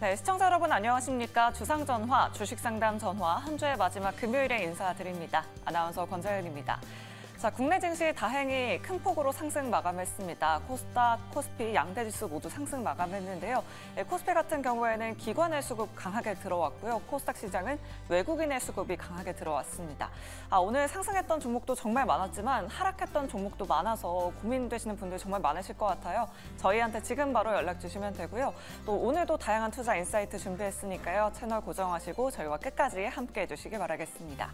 네, 시청자 여러분 안녕하십니까? 주상전화, 주식상담 전화 한 주의 마지막 금요일에 인사드립니다. 아나운서 권자연입니다. 자, 국내 증시 다행히 큰 폭으로 상승 마감했습니다. 코스닥, 코스피 양대 지수 모두 상승 마감했는데요. 예, 코스피 같은 경우에는 기관의 수급 강하게 들어왔고요. 코스닥 시장은 외국인의 수급이 강하게 들어왔습니다. 아, 오늘 상승했던 종목도 정말 많았지만 하락했던 종목도 많아서 고민되시는 분들 정말 많으실 것 같아요. 저희한테 지금 바로 연락 주시면 되고요. 또 오늘도 다양한 투자 인사이트 준비했으니까요. 채널 고정하시고 저희와 끝까지 함께해 주시기 바라겠습니다.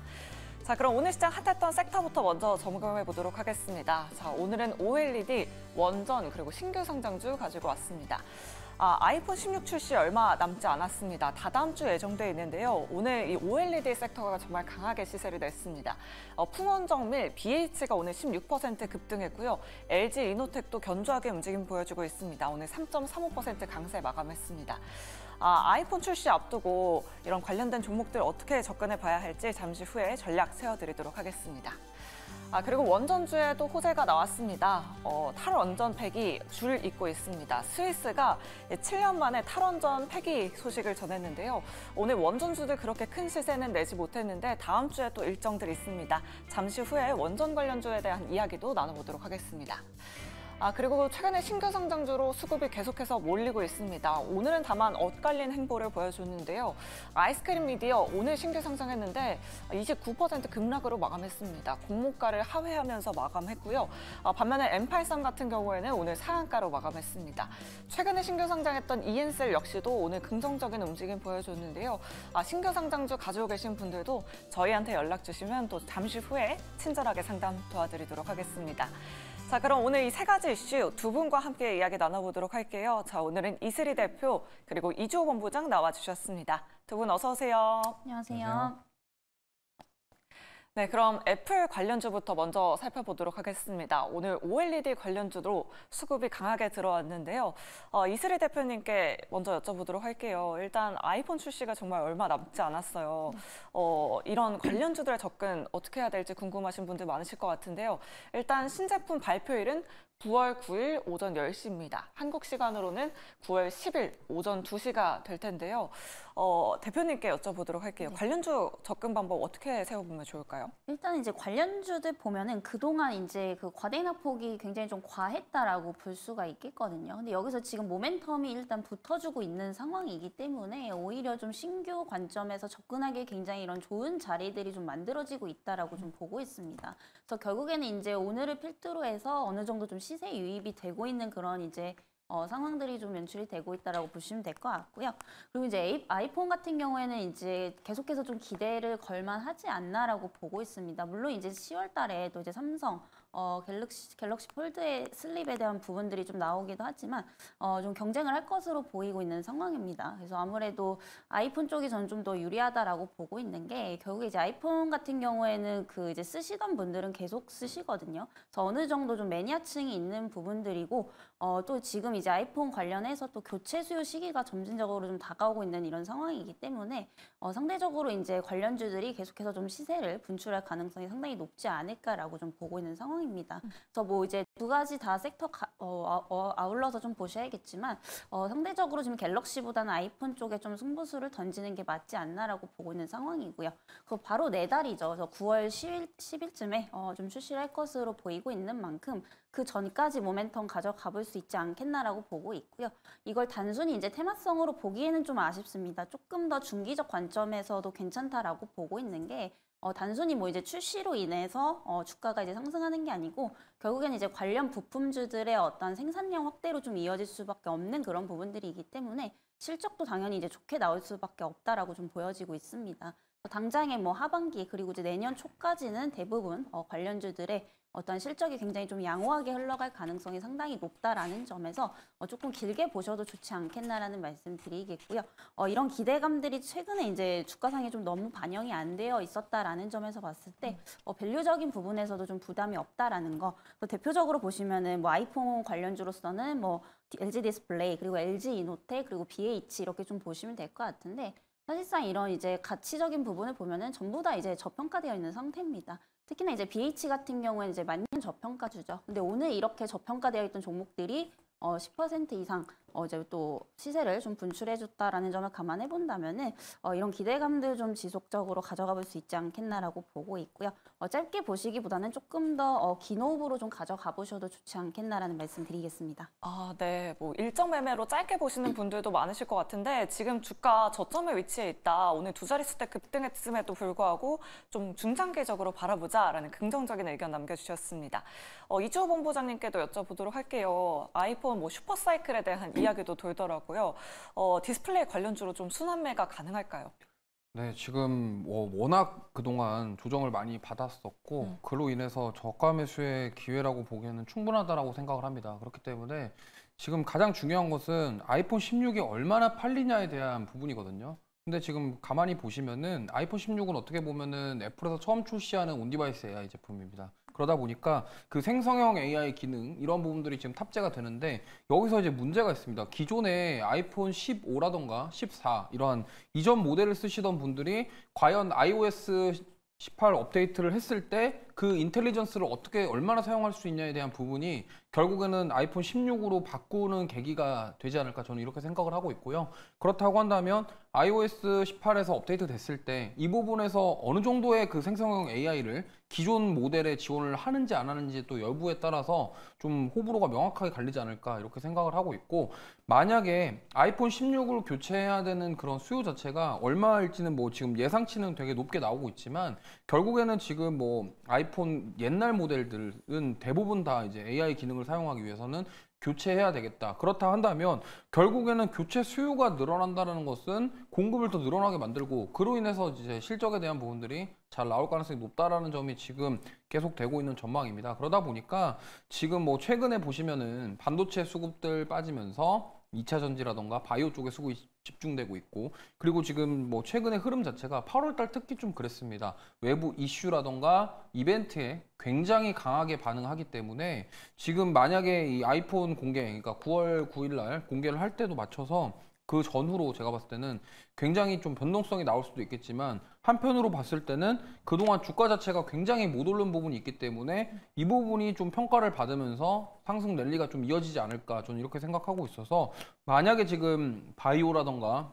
자, 그럼 오늘 시장 핫했던 섹터부터 먼저 점검해 보도록 하겠습니다. 자, 오늘은 OLED, 원전 그리고 신규 상장주 가지고 왔습니다. 아, 아이폰 16 출시 얼마 남지 않았습니다. 다다음 주 예정돼 있는데요. 오늘 이 OLED 섹터가 정말 강하게 시세를 냈습니다. 어, 풍원정밀, BH가 오늘 16% 급등했고요. LG 이노텍도 견조하게 움직임 보여주고 있습니다. 오늘 3.35% 강세 마감했습니다. 아, 아이폰 출시 앞두고 이런 관련된 종목들 어떻게 접근해 봐야 할지 잠시 후에 전략 세워드리도록 하겠습니다. 아, 그리고 원전주에 또 호재가 나왔습니다. 어, 탈원전 폐기 줄 잇고 있습니다. 스위스가 7년 예, 만에 탈원전 폐기 소식을 전했는데요. 오늘 원전주들 그렇게 큰 시세는 내지 못했는데 다음 주에 또 일정들 이 있습니다. 잠시 후에 원전 관련주에 대한 이야기도 나눠보도록 하겠습니다. 아, 그리고 최근에 신규 상장주로 수급이 계속해서 몰리고 있습니다. 오늘은 다만 엇갈린 행보를 보여줬는데요. 아이스크림 미디어 오늘 신규 상장했는데 29% 급락으로 마감했습니다. 공모가를 하회하면서 마감했고요. 아, 반면에 엠파이썬 같은 경우에는 오늘 상한가로 마감했습니다. 최근에 신규 상장했던 이엔셀 역시도 오늘 긍정적인 움직임 보여줬는데요. 아, 신규 상장주 가지고 계신 분들도 저희한테 연락 주시면 또 잠시 후에 친절하게 상담 도와드리도록 하겠습니다. 자, 그럼 오늘 이 세 가지 이슈 두 분과 함께 이야기 나눠보도록 할게요. 자, 오늘은 이슬이 대표 그리고 이주호 본부장 나와주셨습니다. 두 분 어서 오세요. 안녕하세요. 안녕하세요. 네, 그럼 애플 관련주부터 먼저 살펴보도록 하겠습니다. 오늘 OLED 관련주로 수급이 강하게 들어왔는데요. 어, 이슬이 대표님께 먼저 여쭤보도록 할게요. 일단 아이폰 출시가 정말 얼마 남지 않았어요. 어, 이런 관련주들의 접근 어떻게 해야 될지 궁금하신 분들 많으실 것 같은데요. 일단 신제품 발표일은 9월 9일 오전 10시입니다. 한국 시간으로는 9월 10일 오전 2시가 될 텐데요. 어, 대표님께 여쭤보도록 할게요. 네. 관련주 접근 방법 어떻게 세워보면 좋을까요? 일단 이제 관련주들 보면은 그동안 이제 그 과대납폭이 굉장히 좀 과했다라고 볼 수가 있겠거든요. 근데 여기서 지금 모멘텀이 일단 붙어주고 있는 상황이기 때문에 오히려 좀 신규 관점에서 접근하기에 굉장히 이런 좋은 자리들이 좀 만들어지고 있다라고 좀 보고 있습니다. 그래서 결국에는 이제 오늘을 필두로 해서 어느 정도 좀 시세 유입이 되고 있는 그런 이제 어, 상황들이 좀 연출이 되고 있다라고 보시면 될 것 같고요. 그리고 이제 아이폰 같은 경우에는 이제 계속해서 좀 기대를 걸만하지 않나라고 보고 있습니다. 물론 이제 10월 달에 또 이제 삼성 어, 갤럭시, 갤럭시 폴드의 슬립에 대한 부분들이 좀 나오기도 하지만 어, 좀 경쟁을 할 것으로 보이고 있는 상황입니다. 그래서 아무래도 아이폰 쪽이 저는 좀 더 유리하다라고 보고 있는 게 결국 이제 아이폰 같은 경우에는 그 이제 쓰시던 분들은 계속 쓰시거든요. 그래서 어느 정도 좀 매니아층이 있는 부분들이고 어, 또 지금 이제 아이폰 관련해서 또 교체 수요 시기가 점진적으로 좀 다가오고 있는 이런 상황이기 때문에 어, 상대적으로 이제 관련주들이 계속해서 좀 시세를 분출할 가능성이 상당히 높지 않을까라고 좀 보고 있는 상황. 입니다 상황입니다. 그래서 뭐 이제 두 가지 다 섹터 가, 어, 아, 어, 아울러서 좀 보셔야겠지만 어, 상대적으로 지금 갤럭시보다는 아이폰 쪽에 좀 승부수를 던지는 게 맞지 않나라고 보고 있는 상황이고요. 그 바로 내달이죠. 네 그래서 9월 10일, 10일쯤에 어, 좀 출시를 할 것으로 보이고 있는 만큼 그 전까지 모멘텀 가져가 볼 수 있지 않겠나라고 보고 있고요. 이걸 단순히 이제 테마성으로 보기에는 좀 아쉽습니다. 조금 더 중기적 관점에서도 괜찮다라고 보고 있는 게 어, 단순히 뭐 이제 출시로 인해서 어, 주가가 이제 상승하는 게 아니고 결국엔 이제 관련 부품주들의 어떤 생산량 확대로 좀 이어질 수밖에 없는 그런 부분들이기 때문에 실적도 당연히 이제 좋게 나올 수밖에 없다라고 좀 보여지고 있습니다. 당장의 뭐 하반기 그리고 이제 내년 초까지는 대부분 어, 관련주들의 어떤 실적이 굉장히 좀 양호하게 흘러갈 가능성이 상당히 높다라는 점에서 어, 조금 길게 보셔도 좋지 않겠나라는 말씀드리겠고요. 어, 이런 기대감들이 최근에 이제 주가상에 좀 너무 반영이 안 되어 있었다라는 점에서 봤을 때 어, 밸류적인 부분에서도 좀 부담이 없다라는 거. 또 대표적으로 보시면은 뭐 아이폰 관련주로서는 뭐 LG 디스플레이 그리고 LG 이노테 그리고 BH 이렇게 좀 보시면 될 것 같은데. 사실상 이런 이제 가치적인 부분을 보면은 전부 다 이제 저평가되어 있는 상태입니다. 특히나 이제 BH 같은 경우에는 이제 만년 저평가주죠. 근데 오늘 이렇게 저평가되어 있던 종목들이 어, 10% 이상 어제 또 시세를 좀 분출해줬다라는 점을 감안해 본다면 어, 이런 기대감들 좀 지속적으로 가져가 볼 수 있지 않겠나라고 보고 있고요. 어, 짧게 보시기보다는 조금 더긴 어, 호흡으로 좀 가져가 보셔도 좋지 않겠나라는 말씀드리겠습니다. 아, 네. 뭐 일정 매매로 짧게 보시는 분들도 많으실 것 같은데 지금 주가 저점에위치해 있다. 오늘 두 자릿수 때 급등했음에도 불구하고 좀 중장기적으로 바라보자라는 긍정적인 의견 남겨주셨습니다. 어, 이주호 본부장님께도 여쭤보도록 할게요. 아이폰 뭐 슈퍼사이클에 대한 이야기도 돌더라고요. 어, 디스플레이 관련주로 좀 순환매가 가능할까요? 네, 지금 뭐 워낙 그동안 조정을 많이 받았었고 음. 그로 인해서 저가 매수의 기회라고 보기에는 충분하다고 생각을 합니다. 그렇기 때문에 지금 가장 중요한 것은 아이폰 16이 얼마나 팔리냐에 대한 부분이거든요. 근데 지금 가만히 보시면은 아이폰 16은 어떻게 보면은 애플에서 처음 출시하는 온디바이스 AI 제품입니다. 그러다 보니까 그 생성형 AI 기능 이런 부분들이 지금 탑재가 되는데 여기서 이제 문제가 있습니다. 기존에 아이폰 15라던가 14 이러한 이전 모델을 쓰시던 분들이 과연 iOS 18 업데이트를 했을 때그 인텔리전스를 어떻게 얼마나 사용할 수 있냐에 대한 부분이 결국에는 아이폰 16으로 바꾸는 계기가 되지 않을까 저는 이렇게 생각을 하고 있고요. 그렇다고 한다면 iOS 18에서 업데이트 됐을 때 이 부분에서 어느 정도의 그 생성형 AI를 기존 모델에 지원을 하는지 안 하는지 또 여부에 따라서 좀 호불호가 명확하게 갈리지 않을까 이렇게 생각을 하고 있고 만약에 아이폰 1 6으로 교체해야 되는 그런 수요 자체가 얼마일지는 뭐 지금 예상치는 되게 높게 나오고 있지만 결국에는 지금 뭐 아이폰 아이폰 옛날 모델들은 대부분 다 이제 AI 기능을 사용하기 위해서는 교체해야 되겠다. 그렇다 한다면 결국에는 교체 수요가 늘어난다는 것은 공급을 더 늘어나게 만들고 그로 인해서 이제 실적에 대한 부분들이 잘 나올 가능성이 높다라는 점이 지금 계속 되고 있는 전망입니다. 그러다 보니까 지금 뭐 최근에 보시면은 반도체 수급들 빠지면서 2차 전지라던가 바이오 쪽에 수고 집중되고 있고 그리고 지금 뭐 최근의 흐름 자체가 8월 달 특히 좀 그랬습니다. 외부 이슈라던가 이벤트에 굉장히 강하게 반응하기 때문에 지금 만약에 이 아이폰 공개 그러니까 9월 9일 날 공개를 할 때도 맞춰서 그 전후로 제가 봤을 때는 굉장히 좀 변동성이 나올 수도 있겠지만 한편으로 봤을 때는 그동안 주가 자체가 굉장히 못 오른 부분이 있기 때문에 이 부분이 좀 평가를 받으면서 상승 랠리가 좀 이어지지 않을까 저는 이렇게 생각하고 있어서 만약에 지금 바이오라던가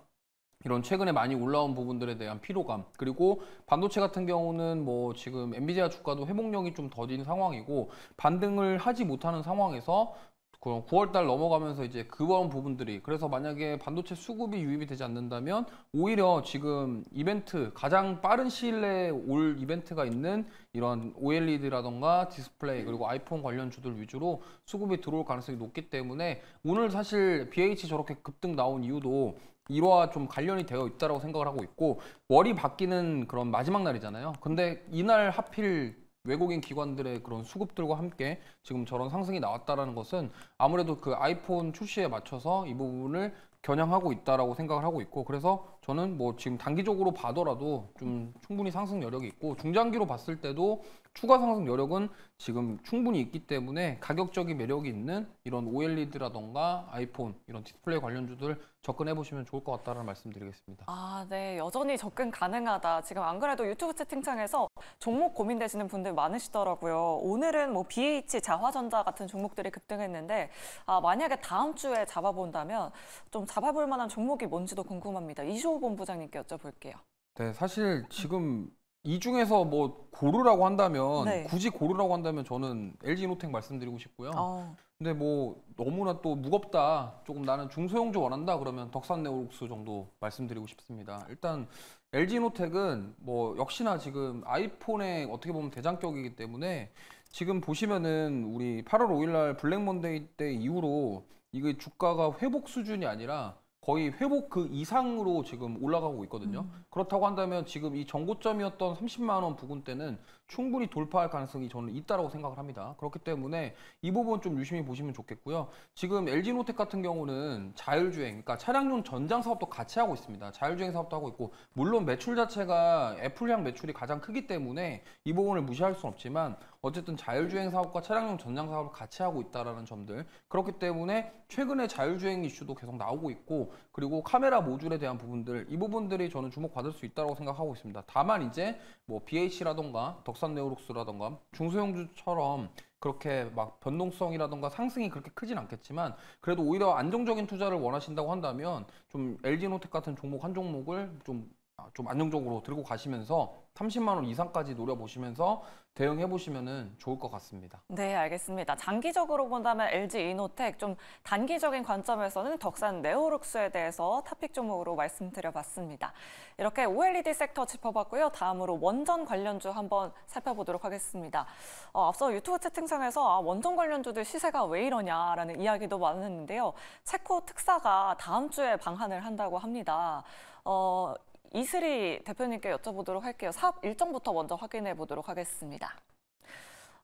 이런 최근에 많이 올라온 부분들에 대한 피로감 그리고 반도체 같은 경우는 뭐 지금 엔비디아 주가도 회복력이 좀 더딘 상황이고 반등을 하지 못하는 상황에서 그럼 9월달 넘어가면서 이제 그런 부분들이 그래서 만약에 반도체 수급이 유입이 되지 않는다면 오히려 지금 이벤트 가장 빠른 시일 내에 올 이벤트가 있는 이런 OLED라던가 디스플레이 그리고 아이폰 관련 주들 위주로 수급이 들어올 가능성이 높기 때문에 오늘 사실 BH 저렇게 급등 나온 이유도 이와 좀 관련이 되어 있다고 생각을 하고 있고 월이 바뀌는 그런 마지막 날이잖아요. 근데 이날 하필 외국인 기관들의 그런 수급들과 함께 지금 저런 상승이 나왔다라는 것은 아무래도 그 아이폰 출시에 맞춰서 이 부분을 겨냥하고 있다라고 생각을 하고 있고 그래서 저는 뭐 지금 단기적으로 봐더라도 좀 충분히 상승 여력이 있고 중장기로 봤을 때도 추가 상승 여력은 지금 충분히 있기 때문에 가격적인 매력이 있는 이런 OLED라던가 아이폰 이런 디스플레이 관련주들 접근해 보시면 좋을 것 같다는 말씀드리겠습니다. 아, 네. 여전히 접근 가능하다. 지금 안 그래도 유튜브 채팅창에서 종목 고민되시는 분들 많으시더라고요. 오늘은 뭐 BH, 자화전자 같은 종목들이 급등했는데 아, 만약에 다음 주에 잡아본다면 좀 잡아볼 만한 종목이 뭔지도 궁금합니다. 이쇼 본부장님께 여쭤볼게요. 네, 사실 지금 이 중에서 뭐 고르라고 한다면 네. 굳이 고르라고 한다면 저는 LG 노텍 말씀드리고 싶고요. 어. 근데 뭐 너무나 또 무겁다. 조금 나는 중소형주 원한다 그러면 덕산네오룩스 정도 말씀드리고 싶습니다. 일단 LG 노텍은 뭐 역시나 지금 아이폰의 어떻게 보면 대장격이기 때문에 지금 보시면은 우리 8월 5일 날 블랙 먼데이 때 이후로 이게 주가가 회복 수준이 아니라 거의 회복 그 이상으로 지금 올라가고 있거든요. 음. 그렇다고 한다면 지금 이 정고점이었던 30만 원 부근 때는 충분히 돌파할 가능성이 저는 있다라고 생각을 합니다. 그렇기 때문에 이 부분 좀 유심히 보시면 좋겠고요. 지금 LG노텍 같은 경우는 자율주행, 그러니까 차량용 전장 사업도 같이 하고 있습니다. 자율주행 사업도 하고 있고 물론 매출 자체가 애플향 매출이 가장 크기 때문에 이 부분을 무시할 수는 없지만 어쨌든 자율주행 사업과 차량용 전장 사업을 같이 하고 있다라는 점들 그렇기 때문에 최근에 자율주행 이슈도 계속 나오고 있고 그리고 카메라 모듈에 대한 부분들 이 부분들이 저는 주목받을 수 있다고 생각하고 있습니다. 다만 이제 뭐 BH라던가 덕산 네오룩스라던가 중소형주처럼 그렇게 막 변동성이라던가 상승이 그렇게 크진 않겠지만 그래도 오히려 안정적인 투자를 원하신다고 한다면 좀 LG노텍 같은 종목 한 종목을 좀 아, 좀 안정적으로 들고 가시면서 30만 원 이상까지 노려보시면서 대응해 보시면 좋을 것 같습니다. 네, 알겠습니다. 장기적으로 본다면 LG 이노텍 좀 단기적인 관점에서는 덕산 네오룩스에 대해서 탑픽 종목으로 말씀드려봤습니다. 이렇게 OLED 섹터 짚어봤고요. 다음으로 원전 관련주 한번 살펴보도록 하겠습니다. 어, 앞서 유튜브 채팅창에서 아, 원전 관련주들 시세가 왜 이러냐라는 이야기도 많았는데요. 체코 특사가 다음 주에 방한을 한다고 합니다. 어, 이슬이 대표님께 여쭤보도록 할게요. 사업 일정부터 먼저 확인해 보도록 하겠습니다.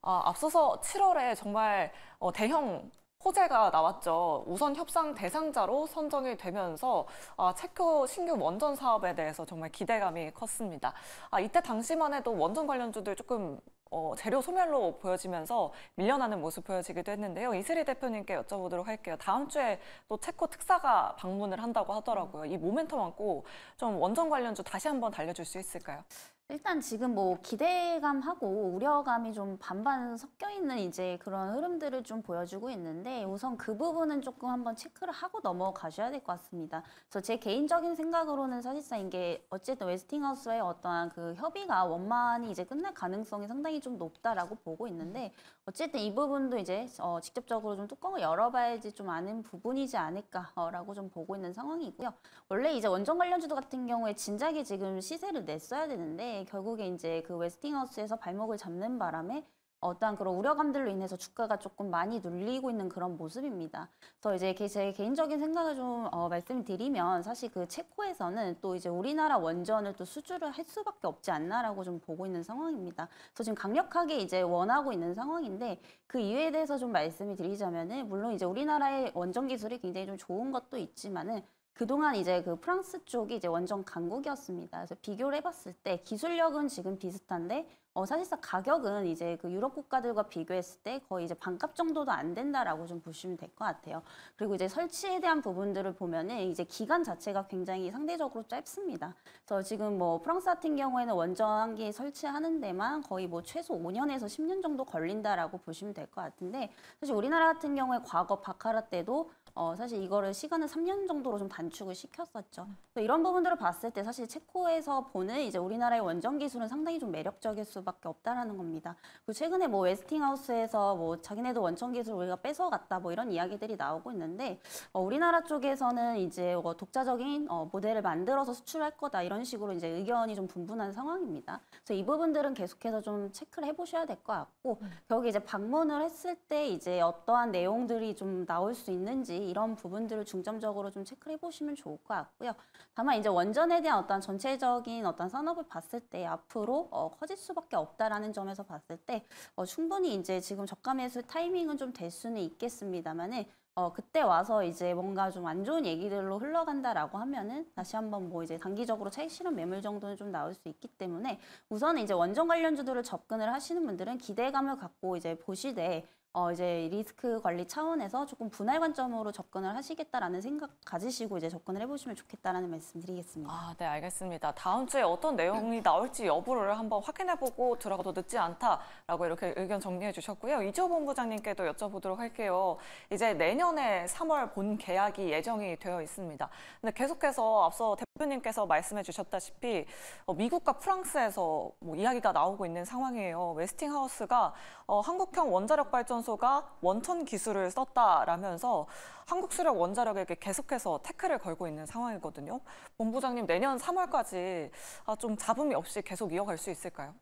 아, 앞서서 7월에 정말 어, 대형 호재가 나왔죠. 우선 협상 대상자로 선정이 되면서 아, 체코 신규 원전 사업에 대해서 정말 기대감이 컸습니다. 아, 이때 당시만 해도 원전 관련주들 조금 어, 재료 소멸로 보여지면서 밀려나는 모습 보여지기도 했는데요. 이슬이 대표님께 여쭤보도록 할게요. 다음 주에 또 체코 특사가 방문을 한다고 하더라고요. 이 모멘텀 안고 좀원정 관련주 다시 한번 달려줄 수 있을까요? 일단 지금 뭐 기대감하고 우려감이 좀 반반 섞여 있는 이제 그런 흐름들을 좀 보여주고 있는데 우선 그 부분은 조금 한번 체크를 하고 넘어가셔야 될 것 같습니다. 그래서 제 개인적인 생각으로는 사실상 이게 어쨌든 웨스팅하우스의 어떠한 그 협의가 원만히 이제 끝날 가능성이 상당히 좀 높다라고 보고 있는데 어쨌든 이 부분도 이제 어, 직접적으로 좀 뚜껑을 열어봐야지 좀 아는 부분이지 않을까라고 어, 좀 보고 있는 상황이고요. 원래 이제 원전 관련주도 같은 경우에 진작에 지금 시세를 냈어야 되는데 결국에 이제 그 웨스팅하우스에서 발목을 잡는 바람에 어떠한 그런 우려감들로 인해서 주가가 조금 많이 눌리고 있는 그런 모습입니다. 그 이제 제 개인적인 생각을 좀 어, 말씀드리면 사실 그 체코에서는 또 이제 우리나라 원전을 또 수주를 할 수밖에 없지 않나라고 좀 보고 있는 상황입니다. 그래서 지금 강력하게 이제 원하고 있는 상황인데 그 이유에 대해서 좀 말씀을 드리자면은 물론 이제 우리나라의 원전 기술이 굉장히 좀 좋은 것도 있지만은 그동안 이제 그 프랑스 쪽이 이제 원전 강국이었습니다. 그래서 비교를 해봤을 때 기술력은 지금 비슷한데 어, 사실상 가격은 이제 그 유럽 국가들과 비교했을 때 거의 이제 반값 정도도 안 된다라고 좀 보시면 될 것 같아요. 그리고 이제 설치에 대한 부분들을 보면은 이제 기간 자체가 굉장히 상대적으로 짧습니다. 그래서 지금 뭐 프랑스 같은 경우에는 원전기 설치하는 데만 거의 뭐 최소 5년에서 10년 정도 걸린다라고 보시면 될 것 같은데 사실 우리나라 같은 경우에 과거 바카라 때도 어, 사실 이거를 시간을 3년 정도로 좀 단축을 시켰었죠. 이런 부분들을 봤을 때 사실 체코에서 보는 이제 우리나라의 원전 기술은 상당히 좀 매력적일 수 수밖에 없다라는 겁니다. 그 최근에 뭐 웨스팅하우스에서 뭐 자기네도 원천 기술 우리가 뺏어갔다 뭐 이런 이야기들이 나오고 있는데 어, 우리나라 쪽에서는 이제 어, 독자적인 어, 모델을 만들어서 수출할 거다 이런 식으로 이제 의견이 좀 분분한 상황입니다. 그래서 이 부분들은 계속해서 좀 체크를 해보셔야 될 것 같고 음. 결국 이제 방문을 했을 때 이제 어떠한 내용들이 좀 나올 수 있는지 이런 부분들을 중점적으로 좀 체크를 해보시면 좋을 것 같고요. 다만 이제 원전에 대한 어떤 전체적인 어떤 산업을 봤을 때 앞으로 어, 커질 수밖에 수밖에 없다라는 점에서 봤을 때 어, 충분히 이제 지금 저가 매수 타이밍은 좀 될 수는 있겠습니다만은 어, 그때 와서 이제 뭔가 좀 안 좋은 얘기들로 흘러간다라고 하면은 다시 한번 뭐 이제 단기적으로 차익 실현 매물 정도는 좀 나올 수 있기 때문에 우선 이제 원전 관련주들을 접근을 하시는 분들은 기대감을 갖고 이제 보시되 어 이제 리스크 관리 차원에서 조금 분할 관점으로 접근을 하시겠다라는 생각 가지시고 이제 접근을 해보시면 좋겠다라는 말씀드리겠습니다. 아, 네 알겠습니다. 다음 주에 어떤 내용이 나올지 여부를 한번 확인해보고 들어가도 늦지 않다라고 이렇게 의견 정리해 주셨고요. 이재호 본부장님께도 여쭤보도록 할게요. 이제 내년에 3월 본 계약이 예정이 되어 있습니다. 근데 계속해서 앞서 대표님께서 말씀해 주셨다시피 어, 미국과 프랑스에서 뭐 이야기가 나오고 있는 상황이에요. 웨스팅하우스가 어, 한국형 원자력 발전 선수가 원천 기술을 썼다라면서 한국 수력 원자력에게 계속해서 태클을 걸고 있는 상황이거든요. 본부장님 내년 3월까지 아, 좀 잡음이 없이 계속 이어갈 수 있을까요?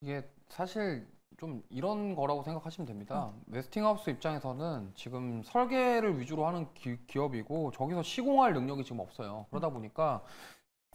이게 사실 좀 이런 거라고 생각하시면 됩니다. 음. 웨스팅하우스 입장에서는 지금 설계를 위주로 하는 기, 업이고 저기서 시공할 능력이 지금 없어요. 그러다 음. 보니까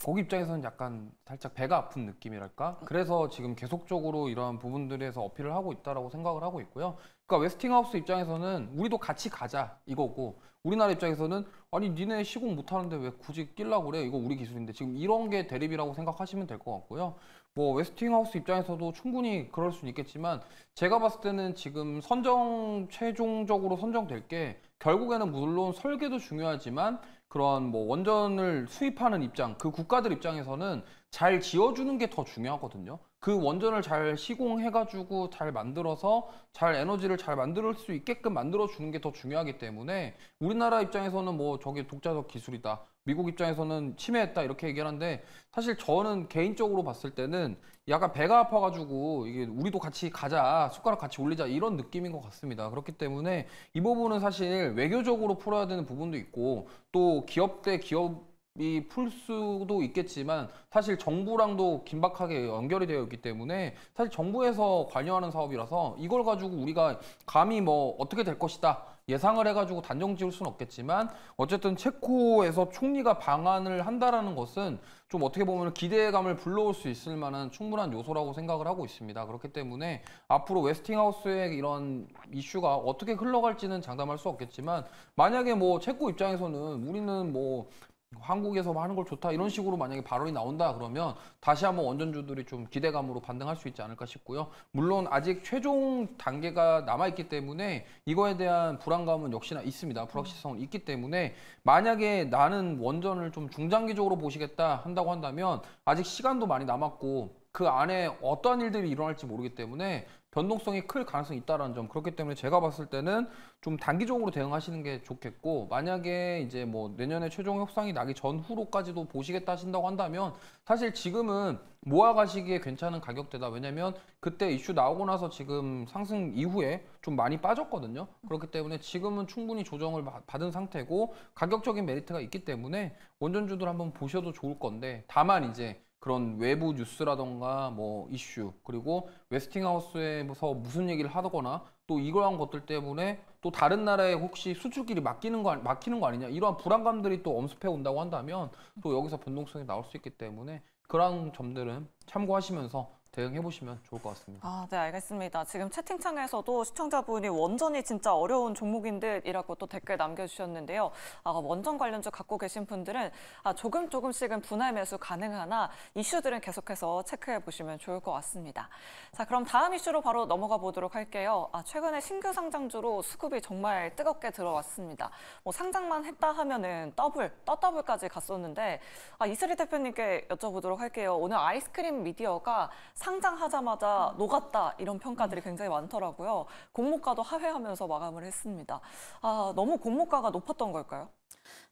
거기 입장에서는 약간 살짝 배가 아픈 느낌이랄까? 그래서 지금 계속적으로 이러한 부분들에서 어필을 하고 있다라고 생각을 하고 있고요. 그러니까 웨스팅하우스 입장에서는 우리도 같이 가자 이거고 우리나라 입장에서는 아니 니네 시공 못하는데 왜 굳이 낄라 그래? 이거 우리 기술인데 지금 이런 게 대립이라고 생각하시면 될 것 같고요. 뭐 웨스팅하우스 입장에서도 충분히 그럴 수는 있겠지만 제가 봤을 때는 지금 선정 최종적으로 선정될 게 결국에는 물론 설계도 중요하지만 그러한 뭐 원전을 수입하는 입장, 그 국가들 입장에서는 잘 지어주는 게 더 중요하거든요. 그 원전을 잘 시공해가지고 잘 만들어서 잘 에너지를 잘 만들 수 있게끔 만들어주는 게 더 중요하기 때문에 우리나라 입장에서는 뭐 저게 독자적 기술이다. 미국 입장에서는 침해했다 이렇게 얘기하는데 사실 저는 개인적으로 봤을 때는 약간 배가 아파가지고 이게 우리도 같이 가자 숟가락 같이 올리자 이런 느낌인 것 같습니다. 그렇기 때문에 이 부분은 사실 외교적으로 풀어야 되는 부분도 있고 또 기업 대 기업 이풀 수도 있겠지만 사실 정부랑도 긴박하게 연결이 되어 있기 때문에 사실 정부에서 관여하는 사업이라서 이걸 가지고 우리가 감히 뭐 어떻게 될 것이다 예상을 해가지고 단정 지을 수는 없겠지만 어쨌든 체코에서 총리가 방한을 한다라는 것은 좀 어떻게 보면 기대감을 불러올 수 있을 만한 충분한 요소라고 생각을 하고 있습니다. 그렇기 때문에 앞으로 웨스팅하우스의 이런 이슈가 어떻게 흘러갈지는 장담할 수 없겠지만 만약에 뭐 체코 입장에서는 우리는 뭐 한국에서 뭐 하는 걸 좋다 이런 식으로 만약에 발언이 나온다 그러면 다시 한번 원전주들이 좀 기대감으로 반등할 수 있지 않을까 싶고요. 물론 아직 최종 단계가 남아있기 때문에 이거에 대한 불안감은 역시나 있습니다. 불확실성은 있기 때문에 만약에 나는 원전을 좀 중장기적으로 보시겠다 한다고 한다면 아직 시간도 많이 남았고 그 안에 어떤 일들이 일어날지 모르기 때문에 변동성이 클 가능성이 있다라는 점 그렇기 때문에 제가 봤을 때는 좀 단기적으로 대응하시는 게 좋겠고 만약에 이제 뭐 내년에 최종 협상이 나기 전후로까지도 보시겠다 하신다고 한다면 사실 지금은 모아가시기에 괜찮은 가격대다 왜냐면 그때 이슈 나오고 나서 지금 상승 이후에 좀 많이 빠졌거든요 그렇기 때문에 지금은 충분히 조정을 받은 상태고 가격적인 메리트가 있기 때문에 원전주들 한번 보셔도 좋을 건데 다만 이제 그런 외부 뉴스라던가 뭐 이슈 그리고 웨스팅하우스에서 무슨 얘기를 하거나 또 이러한 것들 때문에 또 다른 나라에 혹시 수출길이 막히는 거 막히는 거 아니냐 이러한 불안감들이 또 엄습해 온다고 한다면 또 여기서 변동성이 나올 수 있기 때문에 그런 점들은 참고하시면서 대응해 보시면 좋을 것 같습니다. 아, 네, 알겠습니다. 지금 채팅창에서도 시청자분이 원전이 진짜 어려운 종목인 듯이라고 또 댓글 남겨주셨는데요. 아, 원전 관련주 갖고 계신 분들은 아, 조금 조금씩은 분할 매수 가능하나 이슈들은 계속해서 체크해 보시면 좋을 것 같습니다. 자, 그럼 다음 이슈로 바로 넘어가 보도록 할게요. 아, 최근에 신규 상장주로 수급이 정말 뜨겁게 들어왔습니다. 뭐 상장만 했다 하면은 더블, 떠더블까지 갔었는데 아, 이슬이 대표님께 여쭤보도록 할게요. 오늘 아이스크림 미디어가 상장하자마자 녹았다 이런 평가들이 굉장히 많더라고요. 공모가도 하회하면서 마감을 했습니다. 아, 너무 공모가가 높았던 걸까요?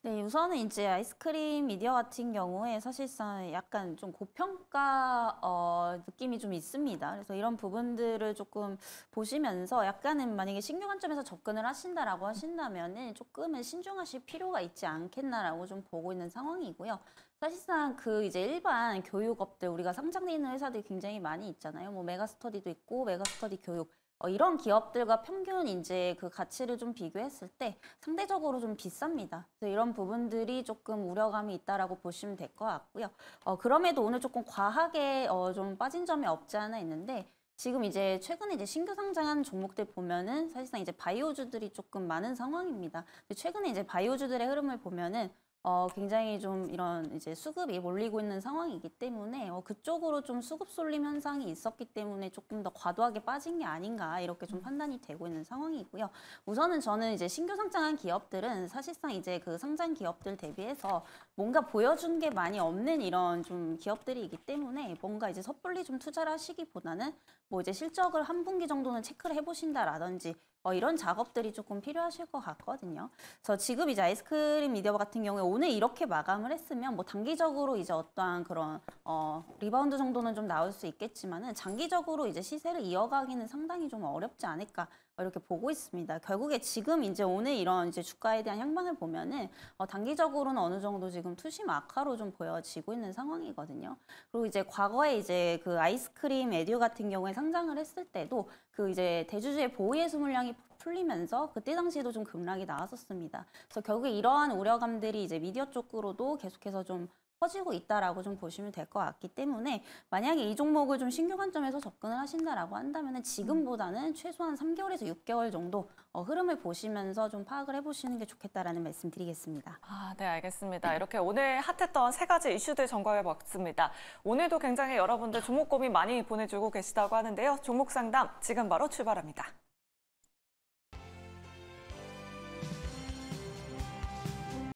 네, 우선은 이제 아이스크림 미디어 같은 경우에 사실상 약간 좀 고평가 어, 느낌이 좀 있습니다. 그래서 이런 부분들을 조금 보시면서 약간은 만약에 신규 관점에서 접근을 하신다라고 하신다면은 조금은 신중하실 필요가 있지 않겠나라고 좀 보고 있는 상황이고요. 사실상 그 이제 일반 교육업들 우리가 상장돼 있는 회사들이 굉장히 많이 있잖아요. 뭐 메가스터디도 있고 메가스터디 교육 어, 이런 기업들과 평균 이제 그 가치를 좀 비교했을 때 상대적으로 좀 비쌉니다. 그래서 이런 부분들이 조금 우려감이 있다라고 보시면 될 것 같고요. 어, 그럼에도 오늘 조금 과하게 어, 좀 빠진 점이 없지 않아 있는데 지금 이제 최근에 이제 신규 상장한 종목들 보면은 사실상 이제 바이오주들이 조금 많은 상황입니다. 최근에 이제 바이오주들의 흐름을 보면은 어, 굉장히 좀 이런 이제 수급이 몰리고 있는 상황이기 때문에 어, 그쪽으로 좀 수급 쏠림 현상이 있었기 때문에 조금 더 과도하게 빠진 게 아닌가 이렇게 좀 판단이 되고 있는 상황이고요. 우선은 저는 이제 신규 상장한 기업들은 사실상 이제 그 상장 기업들 대비해서 뭔가 보여준 게 많이 없는 이런 좀 기업들이기 때문에 뭔가 이제 섣불리 좀 투자를 하시기보다는 뭐 이제 실적을 한 분기 정도는 체크를 해보신다라든지 어, 이런 작업들이 조금 필요하실 것 같거든요. 그래서 지금 이제 아이스크림 미디어 같은 경우에 오늘 이렇게 마감을 했으면 뭐 단기적으로 이제 어떠한 그런 어, 리바운드 정도는 좀 나올 수 있겠지만은 장기적으로 이제 시세를 이어가기는 상당히 좀 어렵지 않을까 이렇게 보고 있습니다. 결국에 지금 이제 오늘 이런 이제 주가에 대한 향방을 보면은 어, 단기적으로는 어느 정도 지금 투심 악화로 좀 보여지고 있는 상황이거든요. 그리고 이제 과거에 이제 그 아이스크림 에듀 같은 경우에 상장을 했을 때도 그 이제 대주주의 보호 의수 물량이 풀리면서 그때 당시에도 좀 급락이 나왔었습니다. 그래서 결국 에 이러한 우려감들이 이제 미디어 쪽으로도 계속해서 좀 커지고 있다라고 좀 보시면 될 것 같기 때문에 만약에 이 종목을 좀 신규 관점에서 접근을 하신다라고 한다면 지금보다는 최소한 3개월에서 6개월 정도 어, 흐름을 보시면서 좀 파악을 해보시는 게 좋겠다라는 말씀드리겠습니다. 아, 네 알겠습니다. 이렇게 오늘 핫했던 세 가지 이슈들 점검해봤습니다. 오늘도 굉장히 여러분들 종목 고민 많이 보내주고 계시다고 하는데요. 종목 상담 지금 바로 출발합니다.